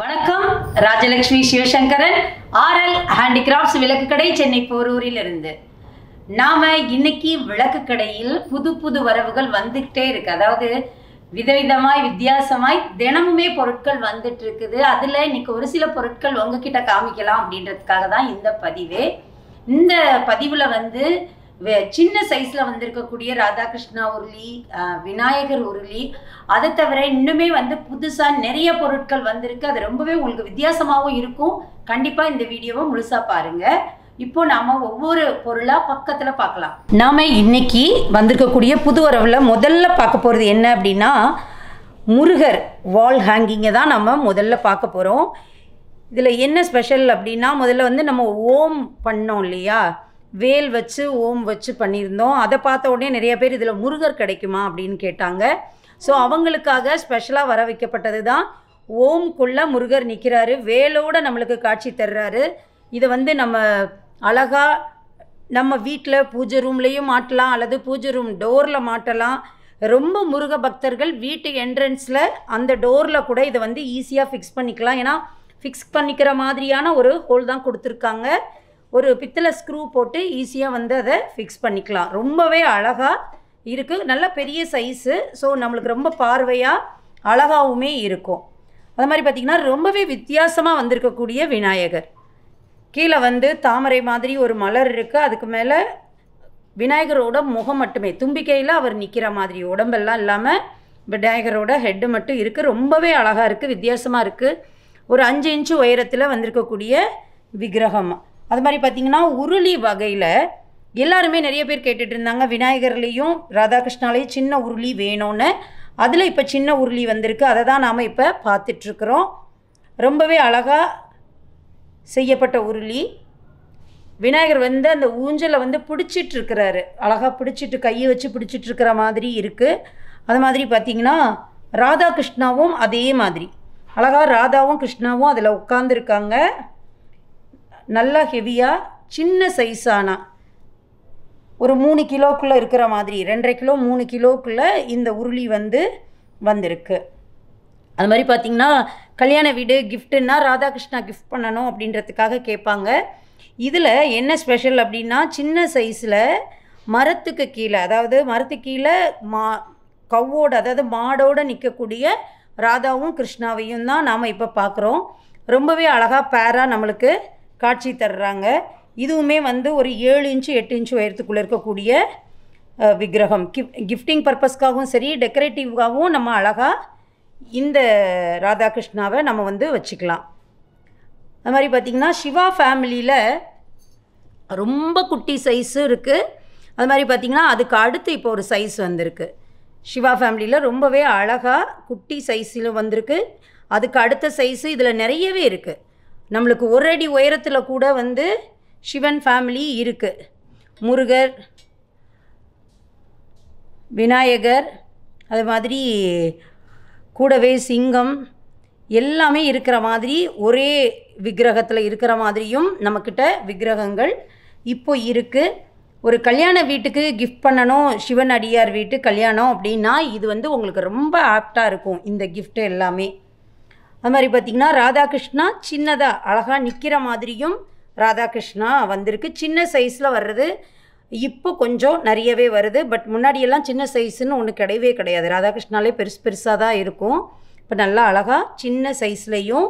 வணக்கம் Rajalakshmi Sivasankaran RL handicrafts விளக்கு கடை சென்னை போரூரில் இருந்து நாம் இன்னைக்கு விளக்கு கடையில் புது புது வரவுகள் வந்துக்கிட்டே இருக்குது அதாவது விதவிதமாய் வித்தியாசமாய் தினமுமே பொருட்கள் வந்துட்டு இருக்குது அதில் இன்னைக்கு ஒரு சில பொருட்கள் உங்ககிட்ட காமிக்கலாம் அப்படின்றதுக்காக தான் இந்த பதிவு இந்த பதிவில் வந்து சின்ன சைஸில் வந்திருக்கக்கூடிய ராதாகிருஷ்ணா உருளி விநாயகர் உருளி அதை தவிர இன்னுமே வந்து புதுசாக நிறைய பொருட்கள் வந்திருக்கு அது ரொம்பவே உங்களுக்கு வித்தியாசமாகவும் இருக்கும் கண்டிப்பாக இந்த வீடியோவை முழுசாக பாருங்க இப்போ நாம ஒவ்வொரு பொருளா பக்கத்துல பார்க்கலாம் நாம இன்னைக்கு வந்திருக்கக்கூடிய புது உறவுல முதல்ல பார்க்க போறது என்ன அப்படின்னா முருகர் வால் ஹேங்கிங்கை தான் நம்ம முதல்ல பார்க்க போகிறோம் இதில் என்ன ஸ்பெஷல் அப்படின்னா முதல்ல வந்து நம்ம ஓம் பண்ணோம் இல்லையா வேல் வச்சு ஓம் வச்சு பண்ணியிருந்தோம் அதை பார்த்த உடனே நிறைய பேர் இதில் முருகர் கிடைக்குமா அப்படின்னு கேட்டாங்க ஸோ அவங்களுக்காக ஸ்பெஷலாக வர வைக்கப்பட்டது தான் ஓம்குள்ளே முருகர் நிற்கிறாரு வேலோடு நம்மளுக்கு காட்சி தர்றாரு இதை வந்து நம்ம அழகாக நம்ம வீட்டில் பூஜை ரூம்லேயும் மாட்டலாம் அல்லது பூஜை ரூம் டோரில் மாட்டலாம் ரொம்ப முருக பக்தர்கள் வீட்டு என்ட்ரன்ஸில் அந்த டோரில் கூட இதை வந்து ஈஸியாக ஃபிக்ஸ் பண்ணிக்கலாம் ஏன்னா ஃபிக்ஸ் பண்ணிக்கிற மாதிரியான ஒரு ஹோல் தான் கொடுத்துருக்காங்க ஒரு பித்தளை ஸ்க்ரூ போட்டு ஈஸியாக வந்து அதை ஃபிக்ஸ் பண்ணிக்கலாம் ரொம்பவே அழகாக இருக்குது நல்ல பெரிய சைஸு ஸோ நம்மளுக்கு ரொம்ப பார்வையாக அழகாகவுமே இருக்கும் அது மாதிரி பார்த்திங்கன்னா ரொம்பவே வித்தியாசமாக வந்திருக்கக்கூடிய விநாயகர் கீழே வந்து தாமரை மாதிரி ஒரு மலர் இருக்குது அதுக்கு மேலே விநாயகரோட முகம் மட்டுமே தும்பிக்கையில் அவர் நிற்கிற மாதிரி உடம்பெல்லாம் இல்லாமல் விநாயகரோட ஹெட்டு மட்டும் இருக்குது ரொம்பவே அழகாக இருக்குது வித்தியாசமாக இருக்குது ஒரு அஞ்சு இன்ச்சு உயரத்தில் வந்திருக்கக்கூடிய விக்கிரகமாக அது மாதிரி பார்த்திங்கன்னா உருளி வகையில் எல்லாருமே நிறைய பேர் கேட்டுட்டு இருந்தாங்க விநாயகர்லேயும் ராதாகிருஷ்ணாலேயும் சின்ன உருளி வேணும்னு அதில் இப்போ சின்ன உருளி வந்திருக்கு அதை தான் நாம் இப்போ பார்த்துட்ருக்குறோம் ரொம்பவே அழகாக செய்யப்பட்ட உருளி விநாயகர் வந்து அந்த ஊஞ்சலை வந்து பிடிச்சிட்ருக்கிறாரு அழகாக பிடிச்சிட்டு கையை வச்சு பிடிச்சிட்ருக்கிற மாதிரி இருக்குது அது மாதிரி பார்த்திங்கன்னா ராதா கிருஷ்ணாவும் அதே மாதிரி அழகாக ராதாவும் கிருஷ்ணாவும் அதில் உட்காந்துருக்காங்க நல்லா ஹெவியாக சின்ன சைஸானா ஒரு மூணு கிலோக்குள்ளே இருக்கிற மாதிரி ரெண்டரை கிலோ மூணு கிலோக்குள்ளே இந்த உருளி வந்து வந்திருக்கு அது மாதிரி பார்த்திங்கன்னா கல்யாண வீடு கிஃப்ட்டுன்னா ராதாகிருஷ்ணா கிஃப்ட் பண்ணணும் அப்படின்றதுக்காக கேட்பாங்க இதில் என்ன ஸ்பெஷல் அப்படின்னா சின்ன சைஸில் மரத்துக்கு கீழே அதாவது மரத்துக்கு கீழே மா கவ்வோட அதாவது மாடோடு நிற்கக்கூடிய ராதாவும் கிருஷ்ணாவையும் தான் நாம் இப்போ பார்க்குறோம் ரொம்பவே அழகாக பேராக நம்மளுக்கு காட்சி தர்றாங்க இதுவுமே வந்து ஒரு ஏழு இன்ச்சு எட்டு இன்ச்சு உயரத்துக்குள்ளே இருக்கக்கூடிய விக்கிரகம் கிஃப் கிஃப்டிங் பர்பஸ்க்காகவும் சரி டெக்கரேட்டிவ்காகவும் நம்ம அழகாக இந்த ராதாகிருஷ்ணாவை நம்ம வந்து வச்சுக்கலாம் அது மாதிரி பார்த்திங்கன்னா சிவா ஃபேமிலியில் ரொம்ப குட்டி சைஸும் இருக்குது அது மாதிரி பார்த்திங்கன்னா அதுக்கு அடுத்து இப்போ ஒரு சைஸ் வந்திருக்கு சிவா ஃபேமிலியில் ரொம்பவே அழகாக குட்டி சைஸில் வந்திருக்கு அதுக்கு அடுத்த சைஸு இதில் நிறையவே இருக்குது நம்மளுக்கு ஒரு அடி உயரத்தில் கூட வந்து சிவன் ஃபேமிலி இருக்குது முருகர் விநாயகர் அது மாதிரி கூடவே சிங்கம் எல்லாமே இருக்கிற மாதிரி ஒரே விக்கிரகத்தில் இருக்கிற மாதிரியும் நம்மக்கிட்ட விக்கிரகங்கள் இப்போ இருக்குது ஒரு கல்யாண வீட்டுக்கு கிஃப்ட் பண்ணணும் சிவன் அடியார் வீட்டு கல்யாணம் அப்படின்னா இது வந்து உங்களுக்கு ரொம்ப ஆப்டாக இருக்கும் இந்த கிஃப்ட்டு எல்லாமே அது மாதிரி பார்த்திங்கன்னா ராதாகிருஷ்ணா சின்னதாக அழகாக நிற்கிற மாதிரியும் ராதாகிருஷ்ணா வந்திருக்கு சின்ன சைஸில் வர்றது இப்போ கொஞ்சம் நிறையவே வருது பட் முன்னாடியெல்லாம் சின்ன சைஸுன்னு ஒன்று கிடையவே கிடையாது ராதாகிருஷ்ணாலே பெருசு பெருசாக தான் இருக்கும் இப்போ நல்லா அழகாக சின்ன சைஸ்லேயும்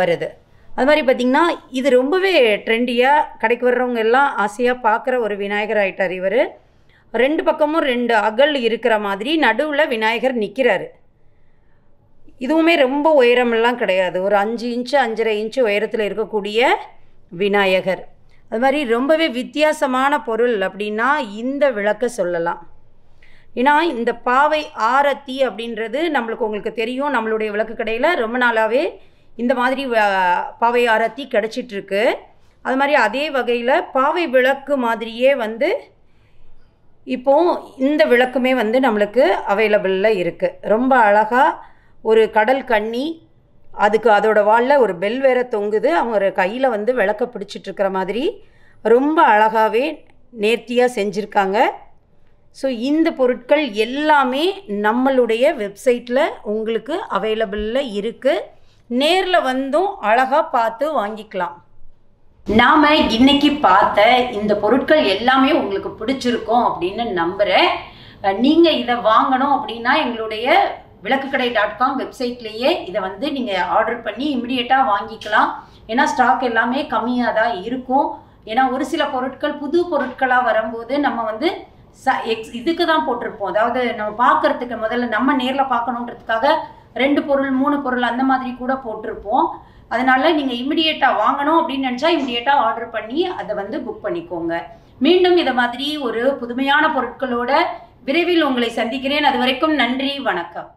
வருது அது மாதிரி பார்த்திங்கன்னா இது ரொம்பவே ட்ரெண்டியாக கடைக்கு வர்றவங்க எல்லாம் ஆசையாக பார்க்குற ஒரு விநாயகர் ஆகிட்டார் இவர் ரெண்டு பக்கமும் ரெண்டு அகல் இருக்கிற மாதிரி நடுவில் விநாயகர் நிற்கிறாரு இதுவுமே ரொம்ப உயரமெல்லாம் கிடையாது ஒரு அஞ்சு இன்ச்சு அஞ்சரை இன்ச்சு உயரத்தில் இருக்கக்கூடிய விநாயகர் அது மாதிரி ரொம்பவே வித்தியாசமான பொருள் அப்படின்னா இந்த விளக்க சொல்லலாம் ஏன்னா இந்த பாவை ஆரத்தி அப்படின்றது நம்மளுக்கு உங்களுக்கு தெரியும் நம்மளுடைய விளக்கு கடையில் ரொம்ப நாளாகவே இந்த மாதிரி பாவை ஆரத்தி கிடச்சிட்ருக்கு அது மாதிரி அதே வகையில் பாவை விளக்கு மாதிரியே வந்து இப்போது இந்த விளக்குமே வந்து நம்மளுக்கு அவைலபிளில் இருக்குது ரொம்ப அழகாக ஒரு கடல் கண்ணி அதுக்கு அதோட வாளில் ஒரு பெல் வேற தொங்குது அவங்க ஒரு கையில் வந்து விளக்க பிடிச்சிட்ருக்கிற மாதிரி ரொம்ப அழகாகவே நேர்த்தியாக செஞ்சுருக்காங்க ஸோ இந்த பொருட்கள் எல்லாமே நம்மளுடைய வெப்சைட்டில் உங்களுக்கு அவைலபிளில் இருக்குது நேரில் வந்தும் அழகாக பார்த்து வாங்கிக்கலாம் நாம் இன்னைக்கு பார்த்த இந்த பொருட்கள் எல்லாமே உங்களுக்கு பிடிச்சிருக்கும் அப்படின்னு நம்புகிறேன் நீங்கள் இதை வாங்கணும் அப்படின்னா எங்களுடைய விளக்குக்கடை டாட் காம் வெப்சைட்லேயே இதை வந்து நீங்கள் ஆர்டர் பண்ணி இமிடியேட்டாக வாங்கிக்கலாம் ஏன்னா ஸ்டாக் எல்லாமே கம்மியாக தான் இருக்கும் ஏன்னா ஒரு சில பொருட்கள் புது பொருட்களாக வரும்போது நம்ம வந்து ச எக்ஸ் இதுக்கு தான் போட்டிருப்போம் அதாவது நம்ம பார்க்குறதுக்கு முதல்ல நம்ம நேரில் பார்க்கணுன்றதுக்காக ரெண்டு பொருள் மூணு பொருள் அந்த மாதிரி கூட போட்டிருப்போம் அதனால் நீங்கள் இமிடியேட்டாக வாங்கணும் அப்படின்னு நினச்சா இமிடியேட்டாக ஆர்டர் பண்ணி அதை வந்து புக் பண்ணிக்கோங்க மீண்டும் இதை மாதிரி ஒரு புதுமையான பொருட்களோட விரைவில் உங்களை சந்திக்கிறேன் அது வரைக்கும் நன்றி வணக்கம்